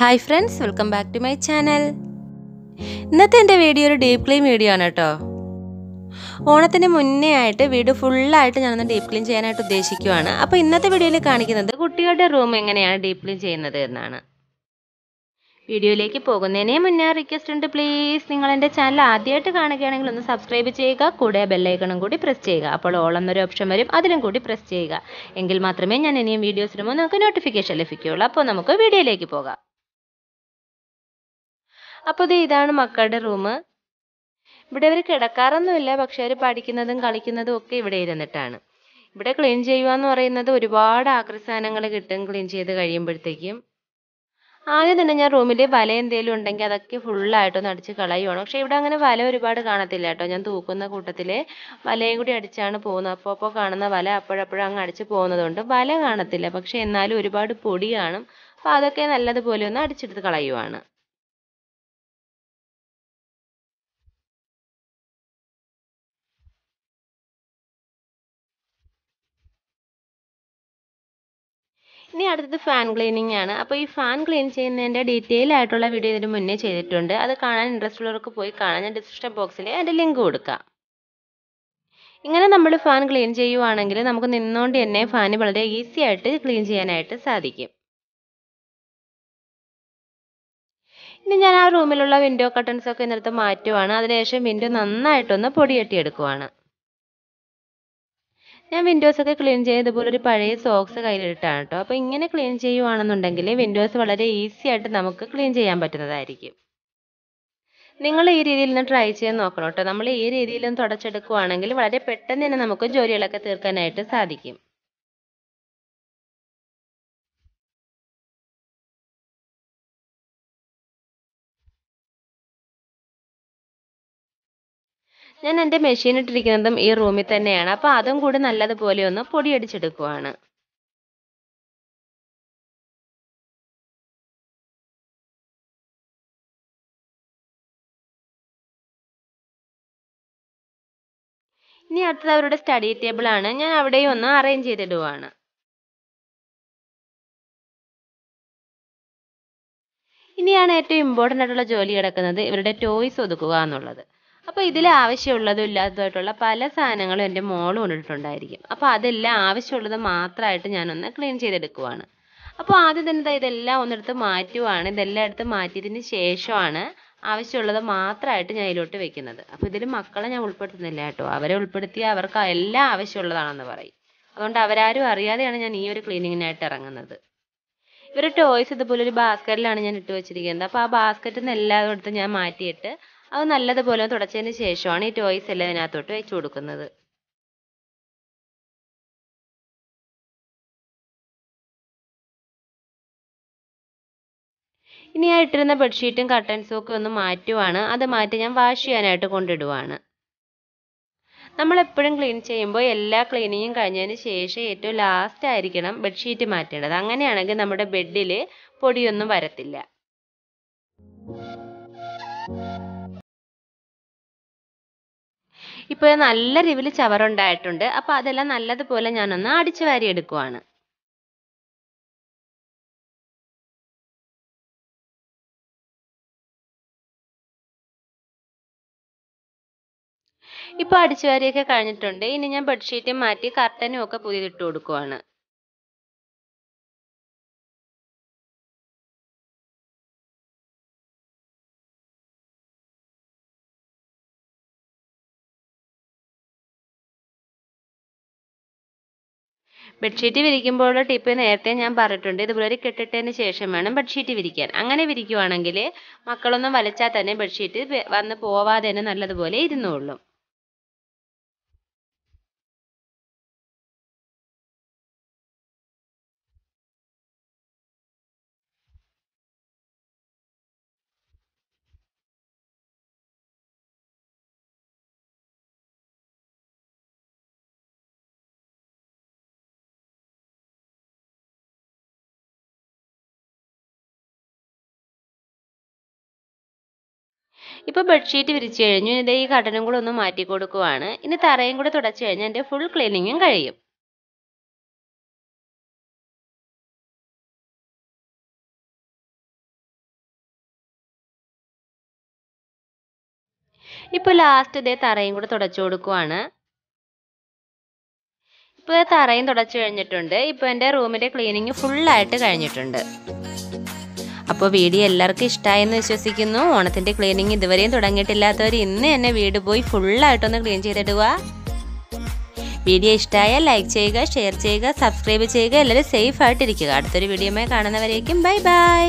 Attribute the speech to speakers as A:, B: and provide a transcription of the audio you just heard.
A: hi friends welcome back to my channel ഇന്നത്തെ എൻ്റെ video ഒരു ഡീപ് ക്ലീൻ വീഡിയോ ആണ് കേട്ടോ ഓണത്തിന് മുന്നേ ആയിട്ട് വീട് ഫുള്ളായിട്ട് ഞാനൊന്ന് ഡീപ് ക്ലീൻ ചെയ്യാനായിട്ട് ഉദ്ദേശിക്കുവാണ് അപ്പോൾ ഇന്നത്തെ വീഡിയോയിൽ കാണിക്കുന്നത് കുട്ടികളുടെ റൂം എങ്ങനെയാണ് ഡീപ് ക്ലീൻ ചെയ്യുന്നത് എന്നാണ് വീഡിയോയിലേക്ക് പോകുന്നതിനെ മുന്നേ റിക്വസ്റ്റ് ഉണ്ട് പ്ലീസ് നിങ്ങൾ എൻ്റെ ചാനൽ ആദ്യമായിട്ട് കാണുകയാണെങ്കിൽ ഒന്ന് സബ്സ്ക്രൈബ് ചെയ്യുക കൂടെ ബെല്ലൈക്കണും കൂടി പ്രസ് ചെയ്യുക അപ്പോൾ ഓൾ എന്നൊരു ഓപ്ഷൻ വരും അതിലും കൂടി പ്രസ് ചെയ്യുക എങ്കിൽ മാത്രമേ ഞാൻ ഇനിയും വീഡിയോസിനുമോ നമുക്ക് നോട്ടിഫിക്കേഷൻ ലഭിക്കുകയുള്ളൂ അപ്പോൾ നമുക്ക് വീഡിയോയിലേക്ക് പോകാം അപ്പോൾ ഇത് ഇതാണ് മക്കളുടെ റൂം ഇവിടെ അവർ കിടക്കാറൊന്നുമില്ല പക്ഷെ അവർ പഠിക്കുന്നതും കളിക്കുന്നതും ഒക്കെ ഇവിടെ ഇരുന്നിട്ടാണ് ഇവിടെ ക്ലീൻ ചെയ്യുക എന്ന് പറയുന്നത് ഒരുപാട് ആക്രസാധനങ്ങൾ കിട്ടും ക്ലീൻ ചെയ്ത് കഴിയുമ്പോഴത്തേക്കും ആദ്യം തന്നെ ഞാൻ റൂമിൽ വല എന്തെങ്കിലും ഉണ്ടെങ്കിൽ അതൊക്കെ ഫുള്ളായിട്ടൊന്ന് അടിച്ച് കളയുവാണ് പക്ഷേ ഇവിടെ അങ്ങനെ വല ഒരുപാട് കാണത്തില്ല കേട്ടോ ഞാൻ തൂക്കുന്ന കൂട്ടത്തിൽ വലയും കൂടി അടിച്ചാണ് പോകുന്നത് അപ്പോൾ അപ്പോൾ കാണുന്ന വല അപ്പോഴപ്പോഴും അങ്ങ് അടിച്ച് പോകുന്നതുകൊണ്ട് വല കാണത്തില്ല പക്ഷേ എന്നാലും ഒരുപാട് പൊടിയാണ് അപ്പോൾ അതൊക്കെ നല്ലതുപോലെ ഒന്ന് അടിച്ചെടുത്ത് കളയുവാണ് ഇനി അടുത്തത് ഫാൻ ക്ലീനിങ് ആണ് അപ്പോൾ ഈ ഫാൻ ക്ലീൻ ചെയ്യുന്നതിൻ്റെ ഡീറ്റെയിൽ ആയിട്ടുള്ള വീഡിയോ ഇതിന് മുന്നേ ചെയ്തിട്ടുണ്ട് അത് കാണാൻ ഇൻട്രസ്റ്റ് ഉള്ളവർക്ക് പോയി കാണാൻ ഞാൻ ഡിസ്ക്രിപ്ഷൻ ബോക്സിൽ അതിൻ്റെ ലിങ്ക് കൊടുക്കാം ഇങ്ങനെ നമ്മൾ ഫാൻ ക്ലീൻ ചെയ്യുവാണെങ്കിൽ നമുക്ക് നിന്നുകൊണ്ട് തന്നെ ഫാൻ വളരെ ഈസി ആയിട്ട് ക്ലീൻ ചെയ്യാനായിട്ട് സാധിക്കും ഇനി ഞാൻ ആ റൂമിലുള്ള വിൻഡോ കട്ടൺസൊക്കെ ഇന്നത്തെ മാറ്റുവാണ് അതിനുശേഷം വിൻഡോ നന്നായിട്ടൊന്ന് പൊടിയെട്ടിയെടുക്കുവാണ് ഞാൻ വിൻഡോസ് ഒക്കെ ക്ലീൻ ചെയ്തതുപോലെ ഒരു പഴയ സോക്സ് കയ്യിലിട്ടാണ് കേട്ടോ അപ്പോൾ ഇങ്ങനെ ക്ലീൻ ചെയ്യുവാണെന്നുണ്ടെങ്കിൽ വിൻഡോസ് വളരെ ഈസി ആയിട്ട് നമുക്ക് ക്ലീൻ ചെയ്യാൻ പറ്റുന്നതായിരിക്കും നിങ്ങൾ ഈ രീതിയിൽ നിന്ന് ട്രൈ
B: ചെയ്ത് നോക്കണം കേട്ടോ നമ്മൾ ഈ രീതിയിലും തുടച്ചെടുക്കുവാണെങ്കിൽ വളരെ പെട്ടെന്ന് തന്നെ നമുക്ക് ജോലികളൊക്കെ തീർക്കാനായിട്ട് സാധിക്കും ഞാൻ എൻ്റെ മെഷീൻ ഇട്ടിരിക്കുന്നതും ഈ റൂമിൽ തന്നെയാണ് അപ്പോൾ അതും കൂടി നല്ലതുപോലെ ഒന്ന് പൊടിയടിച്ചെടുക്കുവാണ്
C: ഇനി അടുത്തത് അവരുടെ സ്റ്റഡി ടേബിൾ ആണ് ഞാൻ അവിടെയും
B: ഒന്ന് അറേഞ്ച് ചെയ്തിടുവാണ് ഇനിയാണ് ഏറ്റവും ഇമ്പോർട്ടൻ്റ് ആയിട്ടുള്ള ജോലി കിടക്കുന്നത് ഇവരുടെ ടോയ്സ് ഒതുക്കുക എന്നുള്ളത്
A: അപ്പോൾ ഇതിൽ ആവശ്യമുള്ളതും ഇല്ലാത്തതായിട്ടുള്ള പല സാധനങ്ങളും എൻ്റെ മോൾ കൊണ്ടിട്ടുണ്ടായിരിക്കും അപ്പോൾ അതെല്ലാം ആവശ്യമുള്ളത് മാത്രമായിട്ട് ഞാനൊന്ന് ക്ലീൻ ചെയ്തെടുക്കുവാണ് അപ്പോൾ ആദ്യം തന്നെ ഇതെല്ലാം ഒന്നെടുത്ത് മാറ്റുവാണ് ഇതെല്ലാം എടുത്ത് മാറ്റിയതിന് ശേഷമാണ് ആവശ്യമുള്ളത് മാത്രമായിട്ട് ഞാൻ ഇതിലോട്ട് വെക്കുന്നത് അപ്പോൾ ഇതിൽ മക്കളെ ഞാൻ ഉൾപ്പെടുത്തുന്നില്ല കേട്ടോ അവരെ ഉൾപ്പെടുത്തി അവർക്ക് എല്ലാം ആവശ്യമുള്ളതാണെന്ന് പറയും അതുകൊണ്ട് അവരാരും അറിയാതെയാണ് ഞാൻ ഈ ഒരു ക്ലീനിങ്ങിനായിട്ട് ഇറങ്ങുന്നത് ഇവരുടെ ടോയ്സ് ഇതുപോലെ ഒരു ബാസ്ക്കറ്റിലാണ് ഞാൻ ഇട്ട് വെച്ചിരിക്കുന്നത് അപ്പോൾ ആ ബാസ്ക്കറ്റിൽ നിന്ന് എല്ലാം എടുത്ത് ഞാൻ മാറ്റിയിട്ട് അത് നല്ലതുപോലെ തുടച്ചതിന് ശേഷമാണ് ഈ ടോയ്സ് എല്ലാം ഇതിനകത്തോട്ട് വെച്ച് കൊടുക്കുന്നത് ഇനി ആ ഇട്ടിരുന്ന ബെഡ്ഷീറ്റും കട്ടൻസും ഒക്കെ ഒന്ന് മാറ്റുവാണ് അത് മാറ്റി ഞാൻ വാഷ് ചെയ്യാനായിട്ട് കൊണ്ടിടുവാണ് നമ്മളെപ്പോഴും ക്ലീൻ ചെയ്യുമ്പോൾ എല്ലാ ക്ലീനിങ്ങും കഴിഞ്ഞതിന് ശേഷം ഏറ്റവും ലാസ്റ്റ് ആയിരിക്കണം ബെഡ്ഷീറ്റ് മാറ്റേണ്ടത് അങ്ങനെയാണെങ്കിൽ നമ്മുടെ ബെഡിൽ പൊടിയൊന്നും
B: വരത്തില്ല ഇപ്പോൾ നല്ല രീതിയിൽ ചവറുണ്ടായിട്ടുണ്ട് അപ്പോൾ അതെല്ലാം നല്ലതുപോലെ ഞാനൊന്ന് അടിച്ചു വാരി എടുക്കുവാണ് ഇപ്പോൾ അടിച്ചുവാരിയൊക്കെ കഴിഞ്ഞിട്ടുണ്ട് ഇനി ഞാൻ ബെഡ്ഷീറ്റും മാറ്റി കർട്ടനും ഒക്കെ പുതിയതിട്ട് കൊടുക്കുവാണ് ബെഡ്ഷീറ്റ് വിരിക്കുമ്പോഴുള്ള ടിപ്പ് നേരത്തെ ഞാൻ പറഞ്ഞിട്ടുണ്ട് ഇതുപോലെ കെട്ടിട്ടതിന് ശേഷം വേണം
A: ബെഡ്ഷീറ്റ് വിരിക്കാൻ അങ്ങനെ വിരിക്കുവാണെങ്കിൽ മക്കളൊന്നും വലിച്ചാൽ തന്നെ ബെഡ്ഷീറ്റ് വന്ന് പോവാതെ തന്നെ നല്ലതുപോലെ ഇരുന്നോളും
B: ഇപ്പോൾ ബെഡ്ഷീറ്റ് വിരിച്ചു കഴിഞ്ഞു ഇതേ ഈ ഘടനം കൂടെ ഒന്ന് മാറ്റി കൊടുക്കുവാണ് ഇനി തറയും കൂടെ തുടച്ചു കഴിഞ്ഞാൽ എൻ്റെ ഫുൾ ക്ലീനിങ്ങും കഴിയും
A: ഇപ്പോൾ ലാസ്റ്റ് ഇതേ തറയും കൂടെ തുടച്ചു കൊടുക്കുവാണ് ഇപ്പോൾ തറയും തുടച്ചു കഴിഞ്ഞിട്ടുണ്ട് ഇപ്പോൾ എൻ്റെ റൂമിൻ്റെ ക്ലീനിങ് ഫുള്ളായിട്ട് കഴിഞ്ഞിട്ടുണ്ട് അപ്പോൾ വീഡിയോ എല്ലാവർക്കും ഇഷ്ടമായെന്ന് വിശ്വസിക്കുന്നു ഓണത്തിൻ്റെ ക്ലീനിങ് ഇതുവരെയും തുടങ്ങിയിട്ടില്ലാത്തവർ ഇന്ന് തന്നെ വീട് പോയി ഫുള്ളായിട്ടൊന്ന് ക്ലീൻ ചെയ്തിടുക വീഡിയോ ഇഷ്ടമായാൽ ലൈക്ക് ചെയ്യുക
B: ഷെയർ ചെയ്യുക സബ്സ്ക്രൈബ് ചെയ്യുക എല്ലാവരും സേഫ് ആയിട്ടിരിക്കുക അടുത്തൊരു വീഡിയോമായി കാണുന്നവരേക്കും ബൈ ബൈ